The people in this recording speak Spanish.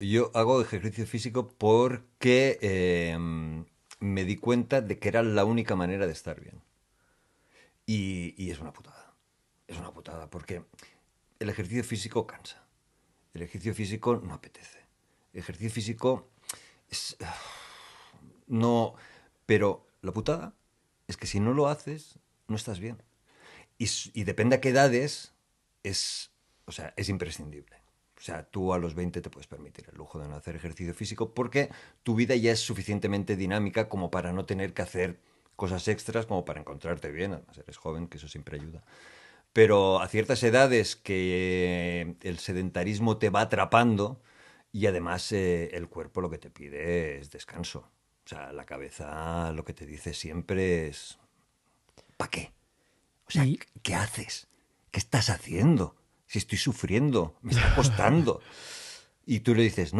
Yo hago ejercicio físico porque em, me di cuenta de que era la única manera de estar bien. Y, es una putada. Es una putada porque el ejercicio físico cansa. El ejercicio físico no apetece. El ejercicio físico es... No... Pero la putada es que si no lo haces, no estás bien. Y, depende a qué edades, es, o sea, es imprescindible. O sea, tú a los 20 te puedes permitir el lujo de no hacer ejercicio físico porque tu vida ya es suficientemente dinámica como para no tener que hacer cosas extras, como para encontrarte bien. Además, eres joven, que eso siempre ayuda. Pero a ciertas edades que eh, el sedentarismo te va atrapando y además eh, el cuerpo lo que te pide es descanso. O sea, la cabeza lo que te dice siempre es, ¿para qué? O sea, ¿qué haces? ¿Qué estás haciendo? si estoy sufriendo, me está costando. Y tú le dices, no,